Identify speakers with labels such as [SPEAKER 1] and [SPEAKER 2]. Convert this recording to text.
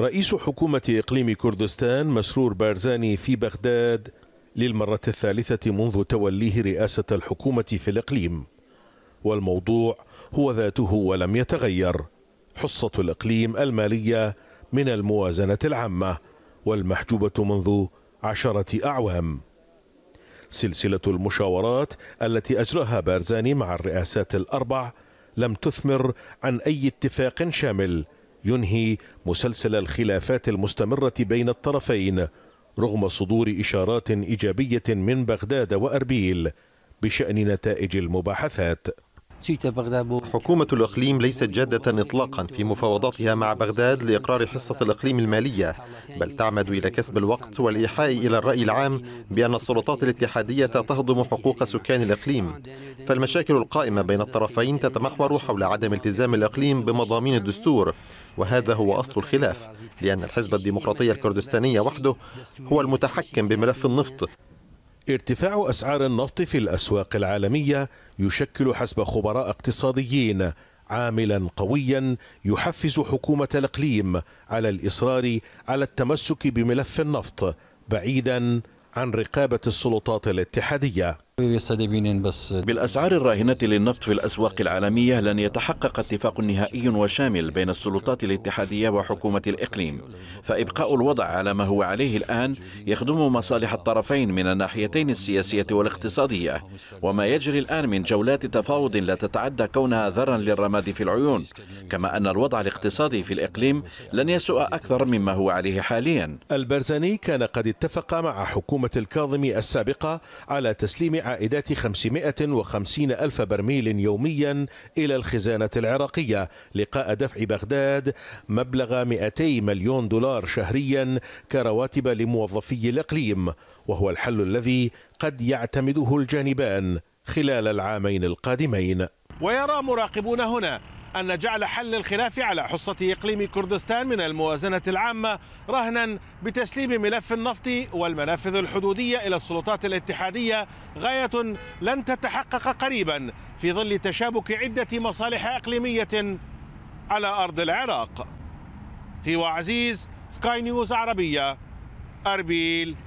[SPEAKER 1] رئيس حكومة إقليم كردستان مسرور بارزاني في بغداد للمرة الثالثة منذ توليه رئاسة الحكومة في الإقليم والموضوع هو ذاته ولم يتغير حصة الإقليم المالية من الموازنة العامة والمحجوبة منذ عشرة أعوام سلسلة المشاورات التي أجراها بارزاني مع الرئاسات الأربع لم تثمر عن أي اتفاق شامل ينهي مسلسل الخلافات المستمرة بين الطرفين رغم صدور إشارات إيجابية من بغداد وأربيل بشأن نتائج المباحثات
[SPEAKER 2] حكومة الإقليم ليست جادة إطلاقا في مفاوضاتها مع بغداد لإقرار حصة الإقليم المالية بل تعمد إلى كسب الوقت والإيحاء إلى الرأي العام بأن السلطات الاتحادية تهضم حقوق سكان الإقليم فالمشاكل القائمة بين الطرفين تتمحور حول عدم التزام الإقليم بمضامين الدستور وهذا هو أصل الخلاف لأن الحزب الديمقراطي الكردستاني وحده هو المتحكم بملف النفط ارتفاع أسعار النفط في الأسواق العالمية يشكل
[SPEAKER 1] حسب خبراء اقتصاديين عاملا قويا يحفز حكومة الإقليم على الإصرار على التمسك بملف النفط بعيدا عن رقابة السلطات الاتحادية
[SPEAKER 3] بالأسعار الراهنة للنفط في الأسواق العالمية لن يتحقق اتفاق نهائي وشامل بين السلطات الاتحادية وحكومة الإقليم فإبقاء الوضع على ما هو عليه الآن يخدم مصالح الطرفين من الناحيتين السياسية والاقتصادية وما يجري الآن من جولات تفاوض لا تتعدى كونها ذرا للرماد في العيون كما أن الوضع الاقتصادي في الإقليم لن يسوء أكثر مما هو عليه حاليا البرزاني كان قد اتفق مع
[SPEAKER 1] حكومة الكاظمي السابقة على تسليم عائدات 550 ألف برميل يوميا إلى الخزانة العراقية لقاء دفع بغداد مبلغ 200 مليون دولار شهريا كرواتب لموظفي الإقليم وهو الحل الذي قد يعتمده الجانبان خلال العامين القادمين ويرى مراقبون هنا أن جعل حل الخلاف على حصة إقليم كردستان من الموازنة العامة رهنا بتسليم ملف النفط والمنافذ الحدودية إلى السلطات الاتحادية غاية لن تتحقق قريبا في ظل تشابك عدة مصالح إقليمية على أرض العراق هو عزيز سكاي نيوز عربية أربيل